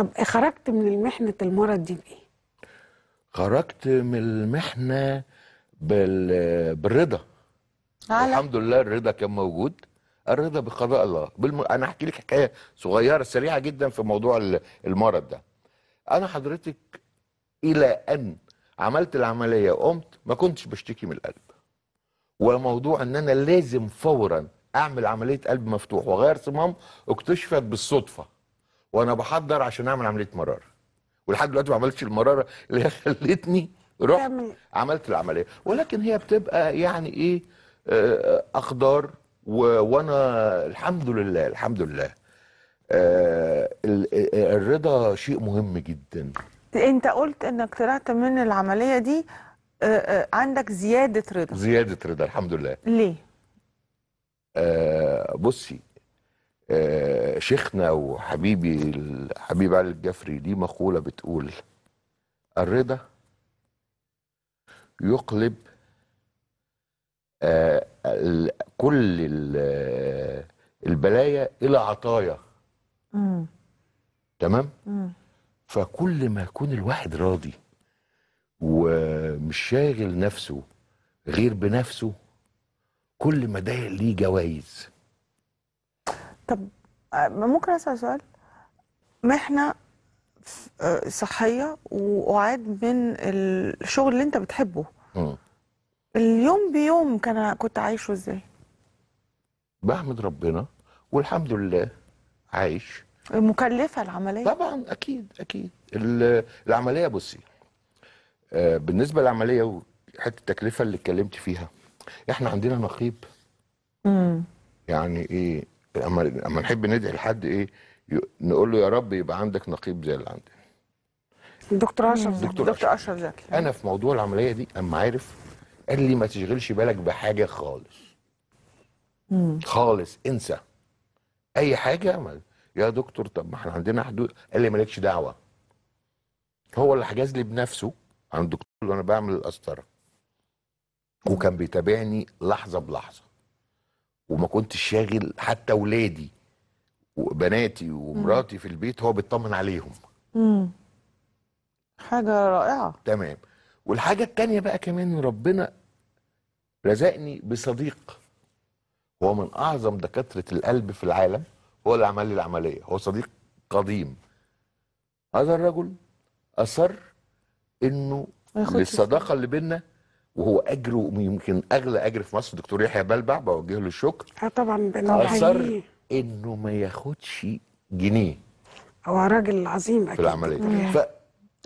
طب خرجت من المحنة المرض دي بإيه؟ خرجت من المحنة بال... بالرضا على. الحمد لله الرضا كان موجود الرضا بقضاء الله بالم... أنا أحكي لك حكاية صغيرة سريعة جدا في موضوع المرض ده أنا حضرتك إلى أن عملت العملية وقمت ما كنتش بشتكي من القلب وموضوع ان انا لازم فورا اعمل عمليه قلب مفتوح واغير صمام اكتشفت بالصدفه وانا بحضر عشان اعمل عمليه مراره ولحد دلوقتي ما عملتش المراره اللي هي خلتني رحت عملت العمليه ولكن هي بتبقى يعني ايه آه، آه، اقدار وانا الحمد لله الحمد لله آه،, آه الرضا شيء مهم جدا انت قلت انك طلعت من العمليه دي عندك زياده رضا زياده رضا الحمد لله ليه بصي آه، شيخنا وحبيبي حبيب علي الجفري دي مقولة بتقول الرضا يقلب آه، كل البلايا إلى عطايا مم. تمام مم. فكل ما يكون الواحد راضي ومش شاغل نفسه غير بنفسه كل ما ده ليه جوائز طب آه، ممكن اسال سؤال محنه آه، صحيه وعاد من الشغل اللي انت بتحبه م. اليوم بيوم كان كنت عايشه ازاي بحمد ربنا والحمد لله عايش مكلفه العمليه طبعا اكيد اكيد العمليه بصي آه، بالنسبه للعمليه وحته التكلفه اللي اتكلمت فيها احنا عندنا نقيب امم يعني ايه اما اما نحب ندعي لحد ايه نقول له يا رب يبقى عندك نقيب زي اللي عندنا دكتور اشرف زكي دكتور, دكتور اشرف زكي انا في موضوع العمليه دي اما عارف قال لي ما تشغلش بالك بحاجه خالص مم. خالص انسى اي حاجه ما. يا دكتور طب ما احنا عندنا حدود قال لي مالكش دعوه هو اللي حجز لي بنفسه عند الدكتور وانا بعمل القسطره وكان بيتابعني لحظه بلحظه وما كنتش شاغل حتى ولادي وبناتي ومراتي في البيت هو بيطمن عليهم امم حاجه رائعه تمام والحاجه التانية بقى كمان ربنا رزقني بصديق هو من اعظم دكاتره القلب في العالم هو اللي عمل لي العمليه هو صديق قديم هذا الرجل اصر انه للصداقه اللي بيننا وهو اجره يمكن اغلى اجر في مصر دكتور يحيى بلبع بوجه له الشكر اه طبعا اصر انه ما ياخدش جنيه هو راجل عظيم اكيد في العمليه ف...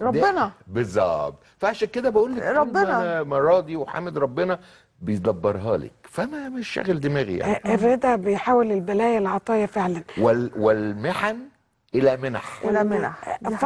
ربنا بالظبط فعشان كده بقول لك ربنا انا مراضي وحامد ربنا بيدبرها لك فانا مش شاغل دماغي يعني آه، الرضا بيحول البلايا العطايا فعلا وال... والمحن الى منح الى منح آه،